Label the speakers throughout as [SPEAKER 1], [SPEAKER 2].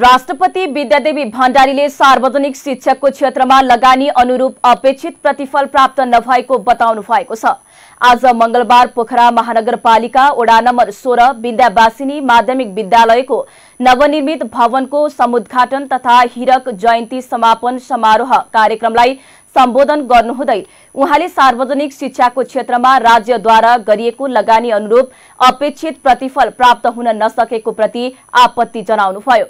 [SPEAKER 1] राष्ट्रपति विद्यादेवी भण्डारीले सार्वजनिक शिक्षकको क्षेत्रमा लगानी अनुरूप अपेक्षित प्रतिफल प्राप्त नभएको बताउनु भएको छ आज मंगलबार पोखरा महानगरपालिका वडा नम्बर सोह्र विद्यावासिनी माध्यमिक विद्यालयको नवनिर्मित भवनको समुद्घाटन तथा हिरक जयन्ती समापन समारोह कार्यक्रमलाई सम्बोधन गर्नुहुँदै उहाँले सार्वजनिक शिक्षाको क्षेत्रमा राज्यद्वारा गरिएको लगानी अनुरूप अपेक्षित प्रतिफल प्राप्त हुन नसकेको प्रति आपत्ति जनाउनुभयो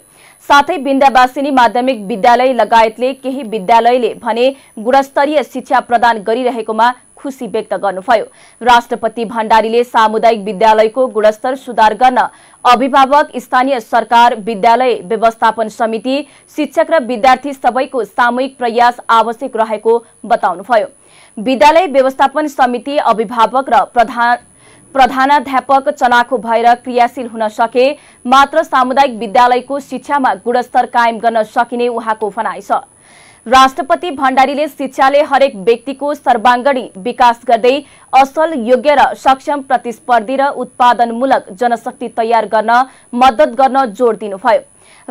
[SPEAKER 1] साथै बिन्दावासिनी माध्यमिक विद्यालय लगायतले केही विद्यालयले भने गुणस्तरीय शिक्षा प्रदान गरिरहेकोमा खुसी व्यक्त गर्नुभयो राष्ट्रपति भण्डारीले सामुदायिक विद्यालयको गुणस्तर सुधार गर्न अभिभावक स्थानीय सरकार विद्यालय व्यवस्थापन समिति शिक्षक र विद्यार्थी सबैको सामूहिक प्रयास आवश्यक रहेको बताउनुभयो विद्यालय व्यवस्थापन समिति अभिभावक र प्रधान प्रधानाध्यापक चनाखो भएर क्रियाशील हुन सके मात्र सामुदायिक विद्यालयको शिक्षामा गुणस्तर कायम गर्न सकिने उहाँको भनाइ छ राष्ट्रपति भण्डारीले शिक्षाले हरेक व्यक्तिको सर्वाङ्गीण विकास गर्दै असल योग्य र सक्षम प्रतिस्पर्धी र उत्पादनमूलक जनशक्ति तयार गर्न मद्दत गर्न जोड दिनुभयो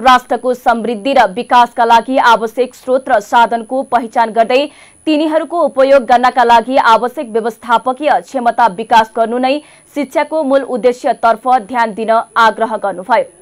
[SPEAKER 1] राष्ट्रको समृद्धि र विकासका लागि आवश्यक स्रोत र साधनको पहिचान गर्दै तिनीहरूको उपयोग गर्नका लागि आवश्यक व्यवस्थापकीय क्षमता विकास गर्नु नै शिक्षाको मूल उद्देश्यतर्फ ध्यान दिन आग्रह गर्नुभयो